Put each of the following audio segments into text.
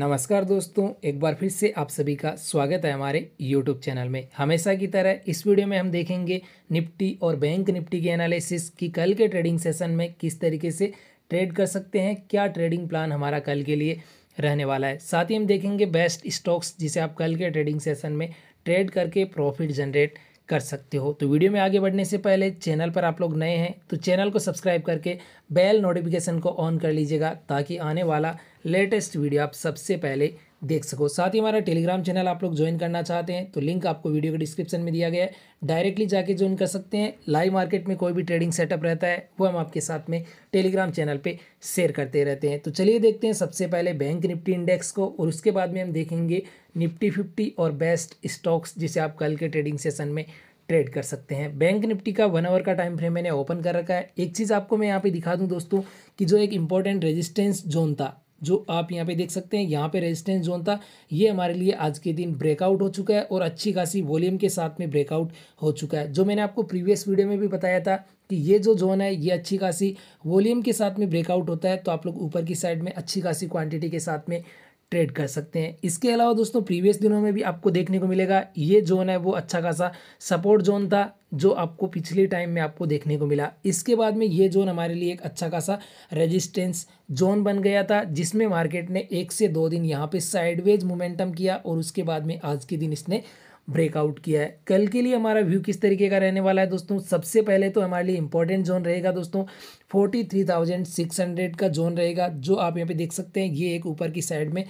नमस्कार दोस्तों एक बार फिर से आप सभी का स्वागत है हमारे यूट्यूब चैनल में हमेशा की तरह इस वीडियो में हम देखेंगे निफ्टी और बैंक निफ्टी के एनालिसिस कि कल के ट्रेडिंग सेशन में किस तरीके से ट्रेड कर सकते हैं क्या ट्रेडिंग प्लान हमारा कल के लिए रहने वाला है साथ ही हम देखेंगे बेस्ट स्टॉक्स जिसे आप कल के ट्रेडिंग सेशन में ट्रेड करके प्रॉफिट जनरेट कर सकते हो तो वीडियो में आगे बढ़ने से पहले चैनल पर आप लोग नए हैं तो चैनल को सब्सक्राइब करके बेल नोटिफिकेशन को ऑन कर लीजिएगा ताकि आने वाला लेटेस्ट वीडियो आप सबसे पहले देख सको साथ ही हमारा टेलीग्राम चैनल आप लोग ज्वाइन करना चाहते हैं तो लिंक आपको वीडियो के डिस्क्रिप्शन में दिया गया है डायरेक्टली जाके ज्वाइन कर सकते हैं लाइव मार्केट में कोई भी ट्रेडिंग सेटअप रहता है वो हम आपके साथ में टेलीग्राम चैनल पे शेयर करते रहते हैं तो चलिए देखते हैं सबसे पहले बैंक निफ्टी इंडेक्स को और उसके बाद में हम देखेंगे निफ्टी फिफ्टी और बेस्ट स्टॉक्स जिसे आप कल के ट्रेडिंग सेशन में ट्रेड कर सकते हैं बैंक निफ्टी का वन आवर का टाइम फ्रेम मैंने ओपन कर रखा है एक चीज़ आपको मैं यहाँ पे दिखा दूँ दोस्तों कि जो एक इंपॉर्टेंट रेजिस्टेंस जोन था जो आप यहाँ पे देख सकते हैं यहाँ पे रेजिस्टेंस जोन था ये हमारे लिए आज के दिन ब्रेकआउट हो चुका है और अच्छी खासी वॉल्यूम के साथ में ब्रेकआउट हो चुका है जो मैंने आपको प्रीवियस वीडियो में भी बताया था कि ये जो जोन है ये अच्छी खासी वॉल्यूम के साथ में ब्रेकआउट होता है तो आप लोग ऊपर की साइड में अच्छी खासी क्वान्टिटी के साथ में ट्रेड कर सकते हैं इसके अलावा दोस्तों प्रीवियस दिनों में भी आपको देखने को मिलेगा ये जोन है वो अच्छा खासा सपोर्ट जोन था जो आपको पिछले टाइम में आपको देखने को मिला इसके बाद में ये जोन हमारे लिए एक अच्छा खासा रेजिस्टेंस जोन बन गया था जिसमें मार्केट ने एक से दो दिन यहाँ पे साइडवेज मोमेंटम किया और उसके बाद में आज के दिन इसने ब्रेकआउट किया है कल के लिए हमारा व्यू किस तरीके का रहने वाला है दोस्तों सबसे पहले तो हमारे लिए इंपॉर्टेंट जोन रहेगा दोस्तों forty three thousand six hundred का जोन रहेगा जो आप यहाँ पे देख सकते हैं ये एक ऊपर की साइड में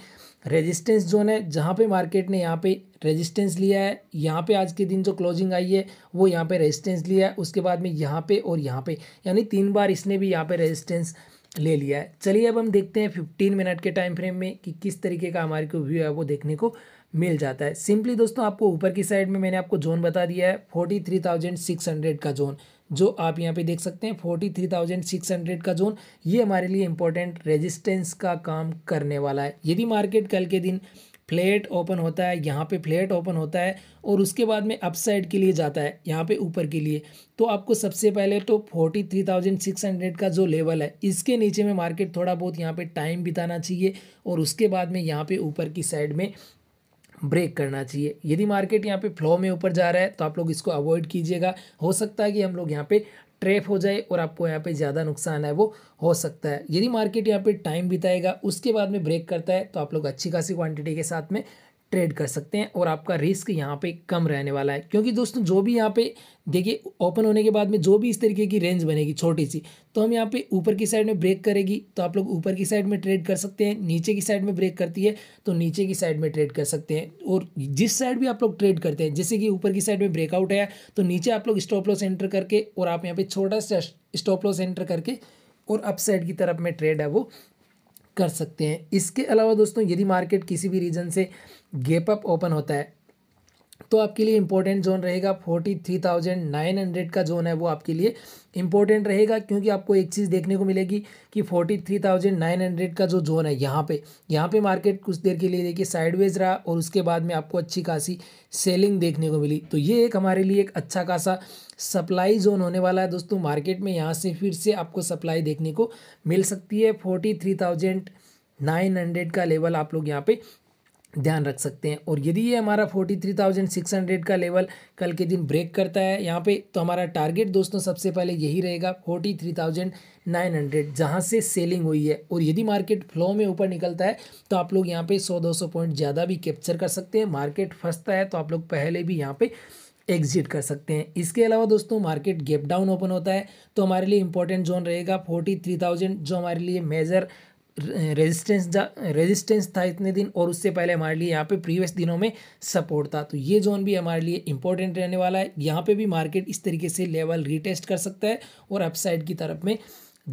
रेजिस्टेंस जोन है जहाँ पे मार्केट ने यहाँ पे रेजिस्टेंस लिया है यहाँ पे आज के दिन जो क्लोजिंग आई है वो यहाँ पे रेजिस्टेंस लिया है उसके बाद में यहाँ पे और यहाँ पे यानी तीन बार इसने भी यहाँ पे रेजिस्टेंस ले लिया है चलिए अब हम देखते हैं फिफ्टीन मिनट के टाइम फ्रेम में कि किस तरीके का हमारे को व्यू है वो देखने को मिल जाता है सिंपली दोस्तों आपको ऊपर की साइड में मैंने आपको जोन बता दिया है forty three thousand six hundred का जोन जो आप यहाँ पे देख सकते हैं forty three thousand six hundred का जोन ये हमारे लिए इंपॉर्टेंट रेजिस्टेंस का काम करने वाला है यदि मार्केट कल के दिन फ्लैट ओपन होता है यहाँ पे फ्लैट ओपन होता है और उसके बाद में अपसाइड के लिए जाता है यहाँ पे ऊपर के लिए तो आपको सबसे पहले तो forty three thousand six hundred का जो लेवल है इसके नीचे में मार्केट थोड़ा बहुत यहाँ पे टाइम बिताना चाहिए और उसके बाद में यहाँ पे ऊपर की साइड में ब्रेक करना चाहिए यदि मार्केट यहाँ पे फ्लो में ऊपर जा रहा है तो आप लोग इसको अवॉइड कीजिएगा हो सकता है कि हम लोग यहाँ पे ट्रेप हो जाए और आपको यहाँ पे ज़्यादा नुकसान है वो हो सकता है यदि मार्केट यहाँ पे टाइम बिताएगा उसके बाद में ब्रेक करता है तो आप लोग अच्छी खासी क्वांटिटी के साथ में ट्रेड कर सकते हैं और आपका रिस्क यहाँ पे कम रहने वाला है क्योंकि दोस्तों जो भी यहाँ पे देखिए ओपन होने के बाद में जो भी इस तरीके की रेंज बनेगी छोटी सी तो हम यहाँ पे ऊपर की साइड में ब्रेक करेगी तो आप लोग ऊपर की साइड में ट्रेड कर सकते हैं नीचे की साइड में ब्रेक करती है तो नीचे की साइड में ट्रेड कर सकते हैं और जिस साइड भी आप लोग ट्रेड करते हैं जैसे कि ऊपर की साइड में ब्रेकआउट आया तो नीचे आप लोग स्टॉप लॉस एंटर करके और आप यहाँ पर छोटा सा स्टॉप लॉस एंटर करके और अप साइड की तरफ में ट्रेड है वो कर सकते हैं इसके अलावा दोस्तों यदि मार्केट किसी भी रीजन से गेप अप ओपन होता है तो आपके लिए इम्पोर्टेंट जोन रहेगा forty three thousand nine hundred का जोन है वो आपके लिए इंपॉर्टेंट रहेगा क्योंकि आपको एक चीज़ देखने को मिलेगी कि forty three thousand nine hundred का जो जोन है यहाँ पे यहाँ पे मार्केट कुछ देर के लिए देखिए साइडवेज रहा और उसके बाद में आपको अच्छी खासी सेलिंग देखने को मिली तो ये एक हमारे लिए एक अच्छा खासा सप्लाई जोन होने वाला है दोस्तों मार्केट में यहाँ से फिर से आपको सप्लाई देखने को मिल सकती है forty three thousand nine hundred का लेवल आप लोग यहाँ पे ध्यान रख सकते हैं और यदि ये हमारा forty three thousand six hundred का लेवल कल के दिन ब्रेक करता है यहाँ पे तो हमारा टारगेट दोस्तों सबसे पहले यही रहेगा forty three thousand nine hundred जहाँ से सेलिंग हुई है और यदि मार्केट फ्लो में ऊपर निकलता है तो आप लोग यहाँ पे सौ दो सौ पॉइंट ज़्यादा भी कैप्चर कर सकते हैं मार्केट फंसता है तो आप लोग पहले भी यहाँ पर एग्जिट कर सकते हैं इसके अलावा दोस्तों मार्केट गैप डाउन ओपन होता है तो हमारे लिए इंपॉर्टेंट जोन रहेगा फोर्टी थ्री थाउजेंड जो हमारे लिए मेजर रेजिस्टेंस रेजिस्टेंस था इतने दिन और उससे पहले हमारे लिए यहाँ पे प्रीवियस दिनों में सपोर्ट था तो ये जोन भी हमारे लिए इंपॉर्टेंट रहने वाला है यहाँ पे भी मार्केट इस तरीके से लेवल रिटेस्ट कर सकता है और अपसाइड की तरफ में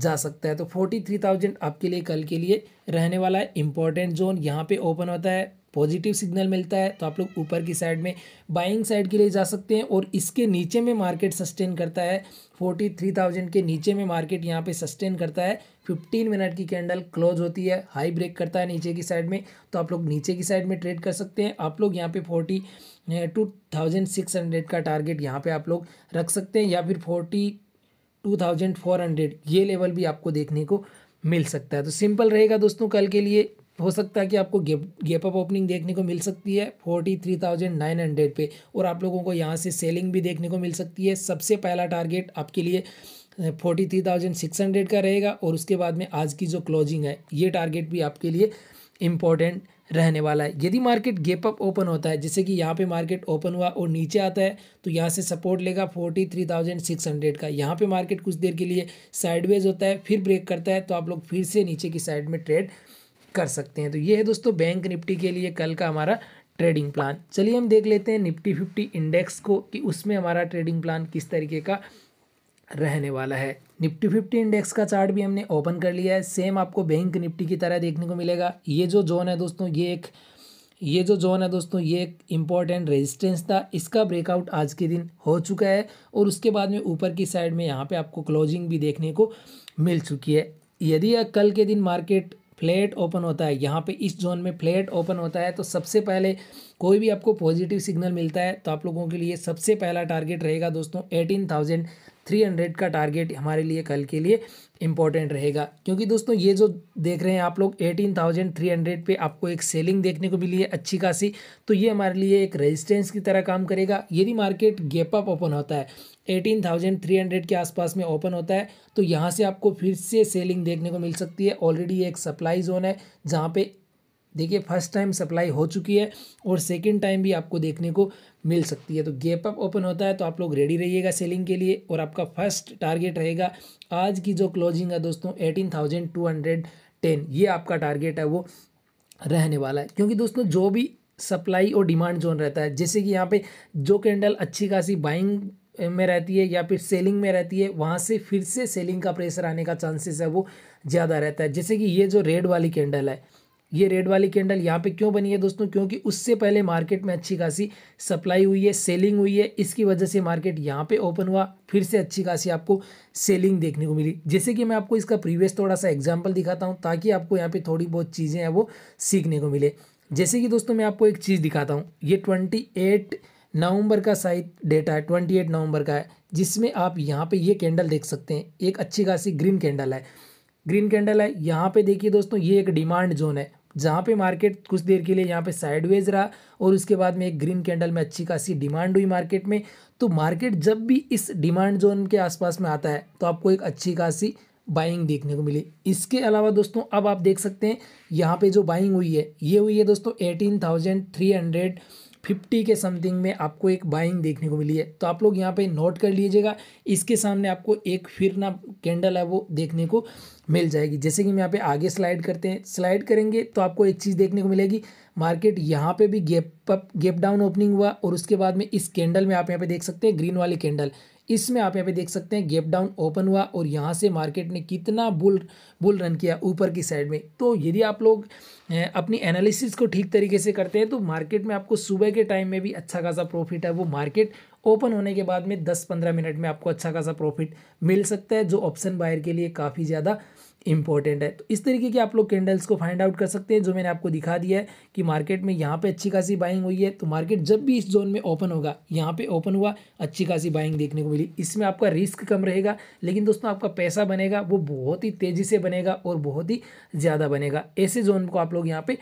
जा सकता है तो फोर्टी थ्री थाउजेंड आपके लिए कल के लिए रहने वाला है इंपॉर्टेंट जोन यहाँ पर ओपन होता है पॉजिटिव सिग्नल मिलता है तो आप लोग ऊपर की साइड में बाइंग साइड के लिए जा सकते हैं और इसके नीचे में मार्केट सस्टेन करता है फोर्टी थ्री थाउजेंड के नीचे में मार्केट यहाँ पे सस्टेन करता है फिफ्टीन मिनट की कैंडल क्लोज होती है हाई ब्रेक करता है नीचे की साइड में तो आप लोग नीचे की साइड में ट्रेड कर सकते हैं आप लोग यहाँ पे forty two thousand six hundred का टारगेट यहाँ पे आप लोग रख सकते हैं या फिर forty two thousand four hundred ये लेवल भी आपको देखने को मिल सकता है तो सिंपल रहेगा दोस्तों कल के लिए हो सकता है कि आपको गेप गेप अप ओपनिंग देखने को मिल सकती है forty three thousand nine hundred पे और आप लोगों को यहाँ से सेलिंग भी देखने को मिल सकती है सबसे पहला टारगेट आपके लिए forty three thousand six hundred का रहेगा और उसके बाद में आज की जो क्लोजिंग है ये टारगेट भी आपके लिए इम्पॉर्टेंट रहने वाला है यदि मार्केट गेप अप ओपन होता है जैसे कि यहाँ पे मार्केट ओपन हुआ और नीचे आता है तो यहाँ से सपोर्ट लेगा forty three thousand six hundred का यहाँ पे मार्केट कुछ देर के लिए साइडवेज होता है फिर ब्रेक करता है तो आप लोग फिर से नीचे की साइड में ट्रेड कर सकते हैं तो ये है दोस्तों बैंक निफ्टी के लिए कल का हमारा ट्रेडिंग प्लान चलिए हम देख लेते हैं निफ्टी फिफ्टी इंडेक्स को कि उसमें हमारा ट्रेडिंग प्लान किस तरीके का रहने वाला है निफ्टी फिफ्टी इंडेक्स का चार्ट भी हमने ओपन कर लिया है सेम आपको बैंक निफ्टी की तरह देखने को मिलेगा ये जो जोन है दोस्तों ये एक ये जो जोन है दोस्तों ये एक इम्पॉर्टेंट रेजिस्टेंस था इसका ब्रेकआउट आज के दिन हो चुका है और उसके बाद में ऊपर की साइड में यहाँ पे आपको क्लोजिंग भी देखने को मिल चुकी है यदि कल के दिन मार्केट फ्लैट ओपन होता है यहाँ पे इस जोन में फ्लैट ओपन होता है तो सबसे पहले कोई भी आपको पॉजिटिव सिग्नल मिलता है तो आप लोगों के लिए सबसे पहला टारगेट रहेगा दोस्तों एटीन थाउजेंड थ्री हंड्रेड का टारगेट हमारे लिए कल के लिए इंपॉर्टेंट रहेगा क्योंकि दोस्तों ये जो देख रहे हैं आप लोग एटीन थाउजेंड थ्री हंड्रेड पे आपको एक सेलिंग देखने को मिली है अच्छी खासी तो ये हमारे लिए एक रेजिस्टेंस की तरह काम करेगा यदि मार्केट गैप अप ओपन होता है एटीन थाउजेंड थ्री हंड्रेड के आसपास में ओपन होता है तो यहाँ से आपको फिर से सेलिंग देखने को मिल सकती है ऑलरेडी एक सप्लाई जोन है जहाँ पे देखिए फर्स्ट टाइम सप्लाई हो चुकी है और सेकंड टाइम भी आपको देखने को मिल सकती है तो गैप अप ओपन होता है तो आप लोग रेडी रहिएगा सेलिंग के लिए और आपका फर्स्ट टारगेट रहेगा आज की जो क्लोजिंग है दोस्तों eighteen thousand two hundred ten ये आपका टारगेट है वो रहने वाला है क्योंकि दोस्तों जो भी सप्लाई और डिमांड जोन रहता है जैसे कि यहाँ पे जो कैंडल अच्छी खासी बाइंग में रहती है या फिर सेलिंग में रहती है वहाँ से फिर से सेलिंग का प्रेशर आने का चांसेस है वो ज़्यादा रहता है जैसे कि ये जो रेड वाली कैंडल है ये रेड वाली कैंडल यहाँ पे क्यों बनी है दोस्तों क्योंकि उससे पहले मार्केट में अच्छी खासी सप्लाई हुई है सेलिंग हुई है इसकी वजह से मार्केट यहाँ पे ओपन हुआ फिर से अच्छी खासी आपको सेलिंग देखने को मिली जैसे कि मैं आपको इसका प्रीवियस थोड़ा सा एग्जाम्पल दिखाता हूँ ताकि आपको यहाँ पे थोड़ी बहुत चीज़ें हैं वो सीखने को मिले जैसे कि दोस्तों मैं आपको एक चीज़ दिखाता हूँ ये ट्वेंटी एट नवंबर का साइड डेटा है ट्वेंटी एट नवंबर का है जिसमें आप यहाँ पे ये कैंडल देख सकते हैं एक अच्छी खासी ग्रीन कैंडल है ग्रीन कैंडल है यहाँ पे देखिए दोस्तों ये एक डिमांड जोन है जहाँ पे मार्केट कुछ देर के लिए यहाँ पे साइडवेज रहा और उसके बाद में एक ग्रीन कैंडल में अच्छी खासी डिमांड हुई मार्केट में तो मार्केट जब भी इस डिमांड जोन के आसपास में आता है तो आपको एक अच्छी खासी बाइंग देखने को मिली इसके अलावा दोस्तों अब आप देख सकते हैं यहाँ पे जो बाइंग हुई है ये हुई है दोस्तों eighteen thousand three hundred fifty के समथिंग में आपको एक बाइंग देखने को मिली है तो आप लोग यहाँ पे नोट कर लीजिएगा इसके सामने आपको एक फिर ना कैंडल है वो देखने को मिल जाएगी जैसे कि हम यहाँ पे आगे स्लाइड करते हैं स्लाइड करेंगे तो आपको एक चीज़ देखने को मिलेगी मार्केट यहाँ पे भी gap up gap down opening हुआ और उसके बाद में इस कैंडल में आप यहाँ पे देख सकते हैं ग्रीन वाली कैंडल इसमें आप यहाँ पे देख सकते हैं गैप डाउन ओपन हुआ और यहाँ से मार्केट ने कितना बुल बुल रन किया ऊपर की साइड में तो यदि आप लोग अपनी एनालिसिस को ठीक तरीके से करते हैं तो मार्केट में आपको सुबह के टाइम में भी अच्छा खासा प्रॉफिट है वो मार्केट ओपन होने के बाद में 10-15 मिनट में आपको अच्छा खासा प्रॉफिट मिल सकता है जो ऑप्शन बायर के लिए काफ़ी ज़्यादा इंपॉर्टेंट है तो इस तरीके की आप लोग कैंडल्स को फाइंड आउट कर सकते हैं जो मैंने आपको दिखा दिया है कि मार्केट में यहाँ पे अच्छी खासी बाइंग हुई है तो मार्केट जब भी इस जोन में ओपन होगा यहाँ पे ओपन हुआ अच्छी खासी बाइंग देखने को मिली इसमें आपका रिस्क कम रहेगा लेकिन दोस्तों आपका पैसा बनेगा वो बहुत ही तेज़ी से बनेगा और बहुत ही ज़्यादा बनेगा ऐसे जोन को आप लोग यहाँ पर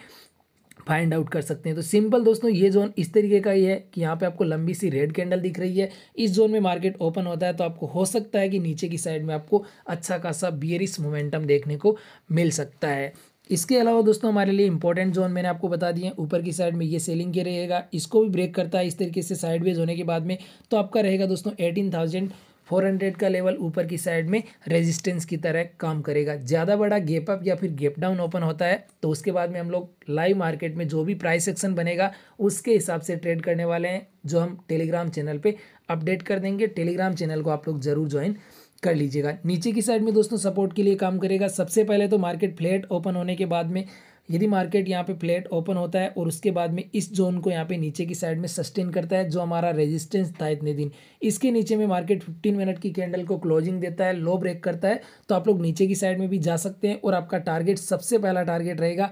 फाइंड आउट कर सकते हैं तो सिंपल दोस्तों ये जोन इस तरीके का ही है कि यहाँ पे आपको लंबी सी रेड कैंडल दिख रही है इस जोन में मार्केट ओपन होता है तो आपको हो सकता है कि नीचे की साइड में आपको अच्छा खासा बियरिस मोमेंटम देखने को मिल सकता है इसके अलावा दोस्तों हमारे लिए इंपॉर्टेंट जोन मैंने आपको बता दिए ऊपर की साइड में ये सेलिंग के रहेगा इसको भी ब्रेक करता है इस तरीके से साइडवेज होने के बाद में तो आपका रहेगा दोस्तों एटीन थाउजेंड 400 का लेवल ऊपर की साइड में रेजिस्टेंस की तरह काम करेगा ज़्यादा बड़ा गेप अप या फिर गेप डाउन ओपन होता है तो उसके बाद में हम लोग लाइव मार्केट में जो भी प्राइस एक्शन बनेगा उसके हिसाब से ट्रेड करने वाले हैं जो हम टेलीग्राम चैनल पर अपडेट कर देंगे टेलीग्राम चैनल को आप लोग ज़रूर ज्वाइन कर लीजिएगा नीचे की साइड में दोस्तों सपोर्ट के लिए काम करेगा सबसे पहले तो मार्केट फ्लैट ओपन होने के बाद में यदि मार्केट यहाँ पे फ्लैट ओपन होता है और उसके बाद में इस जोन को यहाँ पे नीचे की साइड में सस्टेन करता है जो हमारा रेजिस्टेंस था इतने दिन इसके नीचे में मार्केट फिफ्टीन मिनट की कैंडल को क्लोजिंग देता है लो ब्रेक करता है तो आप लोग नीचे की साइड में भी जा सकते हैं और आपका टारगेट सबसे पहला टारगेट रहेगा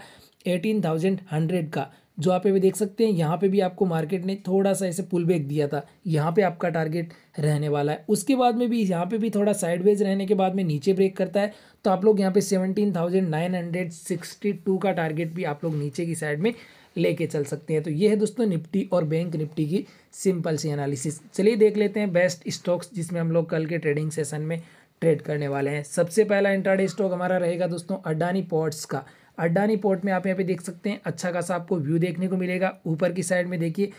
एटीन थाउजेंड हंड्रेड का जो आप अभी देख सकते हैं यहाँ पे भी आपको मार्केट ने थोड़ा सा ऐसे पुल बैक दिया था यहाँ पे आपका टारगेट रहने वाला है उसके बाद में भी यहाँ पे भी थोड़ा साइडवेज रहने के बाद में नीचे ब्रेक करता है तो आप लोग यहाँ पे thousand nine hundred sixty two का टारगेट भी आप लोग नीचे की साइड में लेके चल सकते हैं तो ये है दोस्तों निफ्टी और बैंक निफ्टी की सिंपल सी एनालिसिस चलिए देख लेते हैं बेस्ट स्टॉक्स जिसमें हम लोग कल के ट्रेडिंग सेशन में ट्रेड करने वाले हैं सबसे पहला इंट्राडे स्टॉक हमारा रहेगा दोस्तों अडानी पॉट्स का अड्डानी पोर्ट में आप यहाँ पे देख सकते हैं अच्छा खासा आपको व्यू देखने को मिलेगा ऊपर की साइड में देखिए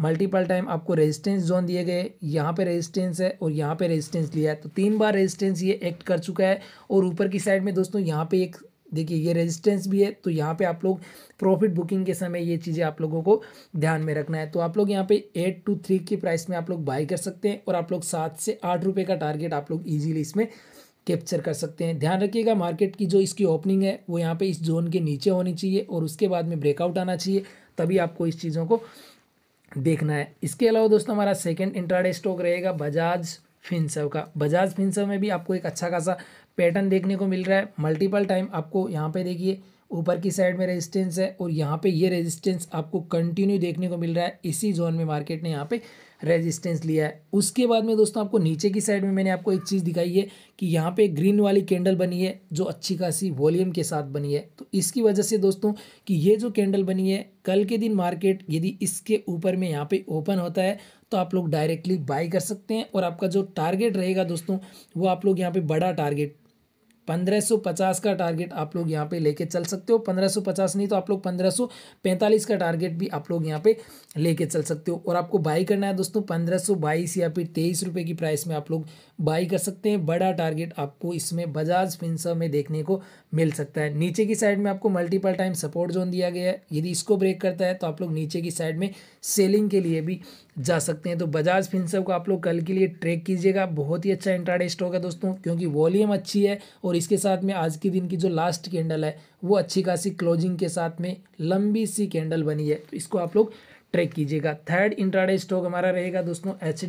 मल्टीपल टाइम आपको रेजिस्टेंस जोन दिए गए यहाँ पे रेजिस्टेंस है और यहाँ पे रेजिस्टेंस लिया है तो तीन बार रेजिस्टेंस ये एक्ट कर चुका है और ऊपर की साइड में दोस्तों यहाँ पे एक देखिए ये रेजिस्टेंस भी है तो यहाँ पे आप लोग प्रॉफिट बुकिंग के समय ये चीज़ें आप लोगों को ध्यान में रखना है तो आप लोग यहाँ पे एट टू थ्री की प्राइस में आप लोग बाई कर सकते हैं और आप लोग सात से आठ रुपये का टारगेट आप लोग ईजिली इसमें कैप्चर कर सकते हैं ध्यान रखिएगा मार्केट की जो इसकी ओपनिंग है वो यहाँ पे इस जोन के नीचे होनी चाहिए और उसके बाद में ब्रेकआउट आना चाहिए तभी आपको इस चीज़ों को देखना है इसके अलावा दोस्तों हमारा सेकेंड इंट्राडे स्टॉक रहेगा बजाज फिनसव का बजाज फिनसव में भी आपको एक अच्छा खासा पैटर्न देखने को मिल रहा है मल्टीपल टाइम आपको यहाँ पर देखिए ऊपर की साइड में रेजिस्टेंस है और यहाँ पे ये रेजिस्टेंस आपको कंटिन्यू देखने को मिल रहा है इसी जोन में मार्केट ने यहाँ पे रेजिस्टेंस लिया है उसके बाद में दोस्तों आपको नीचे की साइड में मैंने आपको एक चीज़ दिखाई है कि यहाँ पे ग्रीन वाली कैंडल बनी है जो अच्छी खासी वॉल्यूम के साथ बनी है तो इसकी वजह से दोस्तों कि ये जो कैंडल बनी है कल के दिन मार्केट यदि इसके ऊपर में यहाँ पे ओपन होता है तो आप लोग डायरेक्टली बाई कर सकते हैं और आपका जो टारगेट रहेगा दोस्तों वो आप लोग यहाँ पर बड़ा टारगेट 1550 का टारगेट आप लोग यहाँ पे लेके चल सकते हो 1550 नहीं तो आप लोग 1545 का टारगेट भी आप लोग यहाँ पे लेके चल सकते हो और आपको बाई करना है दोस्तों 1522 या फिर तेईस रुपये की प्राइस में आप लोग बाई कर सकते हैं बड़ा टारगेट आपको इसमें बजाज फिनसर में देखने को मिल सकता है नीचे की साइड में आपको मल्टीपल टाइम सपोर्ट जोन दिया गया है यदि इसको ब्रेक करता है तो आप लोग नीचे की साइड में सेलिंग के लिए भी जा सकते हैं तो बजाज फिंसा को आप लोग कल के लिए ट्रेक कीजिएगा बहुत ही अच्छा इंट्राडे होगा दोस्तों क्योंकि वॉल्यूम अच्छी है और इसके साथ में आज के दिन की जो लास्ट कैंडल है वो अच्छी खासी क्लोजिंग के साथ में लंबी सी कैंडल बनी है तो इसको आप लोग ट्रैक कीजिएगा थर्ड इंट्राडे स्टॉक हमारा रहेगा दोस्तों एच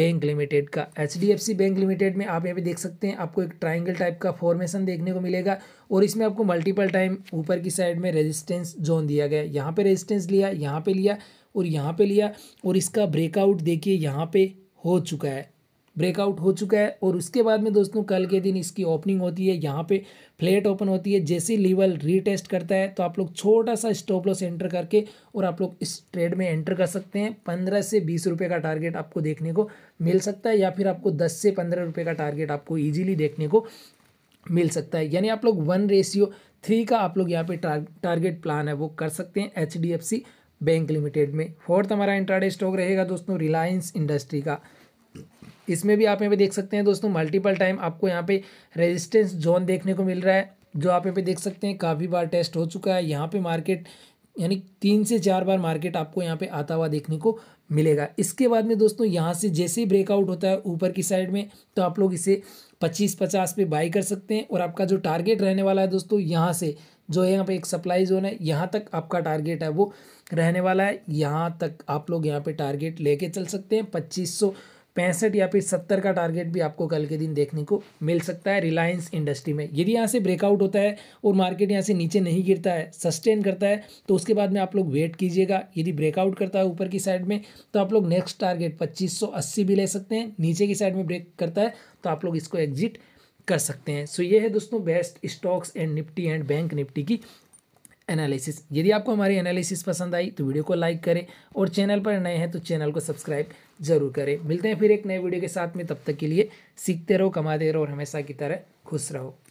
बैंक लिमिटेड का एच बैंक लिमिटेड में आप यहाँ पे देख सकते हैं आपको एक ट्राइंगल टाइप का फॉर्मेशन देखने को मिलेगा और इसमें आपको मल्टीपल टाइम ऊपर की साइड में रेजिस्टेंस जोन दिया गया यहाँ पे रेजिस्टेंस लिया यहाँ पे लिया और यहाँ पे लिया और इसका ब्रेकआउट देखिए यहाँ पे हो चुका है ब्रेकआउट हो चुका है और उसके बाद में दोस्तों कल के दिन इसकी ओपनिंग होती है यहाँ पे फ्लैट ओपन होती है जैसे लेवल रीटेस्ट करता है तो आप लोग छोटा सा स्टॉप लॉस एंटर करके और आप लोग इस ट्रेड में एंटर कर सकते हैं पंद्रह से बीस रुपये का टारगेट आपको देखने को मिल सकता है या फिर आपको दस से पंद्रह रुपये का टारगेट आपको ईजिली देखने को मिल सकता है यानी आप लोग वन रेशियो थ्री का आप लोग यहाँ पे टारगेट प्लान है वो कर सकते हैं एच बैंक लिमिटेड में फोर्थ हमारा इंट्राडे स्टॉक रहेगा दोस्तों रिलायंस इंडस्ट्री का इसमें भी आप यहाँ पे देख सकते हैं दोस्तों मल्टीपल टाइम आपको यहाँ पे रेजिस्टेंस जोन देखने को मिल रहा है जो आप यहाँ पे देख सकते हैं काफ़ी बार टेस्ट हो चुका है यहाँ पे मार्केट यानी तीन से चार बार मार्केट आपको यहाँ पे आता हुआ देखने को मिलेगा इसके बाद में दोस्तों यहाँ से जैसे ही ब्रेकआउट होता है ऊपर की साइड में तो आप लोग इसे पच्चीस पचास पे बाई कर सकते हैं और आपका जो टारगेट रहने वाला है दोस्तों यहाँ से जो है यहाँ पे एक सप्लाई जोन है यहाँ तक आपका टारगेट है वो रहने वाला है यहाँ तक आप लोग यहाँ पे टारगेट लेके चल सकते हैं पच्चीस सौ पैंसठ या फिर सत्तर का टारगेट भी आपको कल के दिन देखने को मिल सकता है रिलायंस इंडस्ट्री में यदि यहाँ से ब्रेकआउट होता है और मार्केट यहाँ से नीचे नहीं गिरता है सस्टेन करता है तो उसके बाद में आप लोग वेट कीजिएगा यदि ब्रेकआउट करता है ऊपर की साइड में तो आप लोग नेक्स्ट टारगेट पच्चीस भी ले सकते हैं नीचे की साइड में ब्रेक करता है तो आप लोग इसको एग्जिट कर सकते हैं सो ये है दोस्तों best stocks and Nifty and bank Nifty की एनालिसिस यदि आपको हमारी एनालिसिस पसंद आई तो वीडियो को लाइक करें और चैनल पर नए हैं तो चैनल को सब्सक्राइब ज़रूर करें मिलते हैं फिर एक नए वीडियो के साथ में तब तक के लिए सीखते रहो कमाते रहो और हमेशा की तरह खुश रहो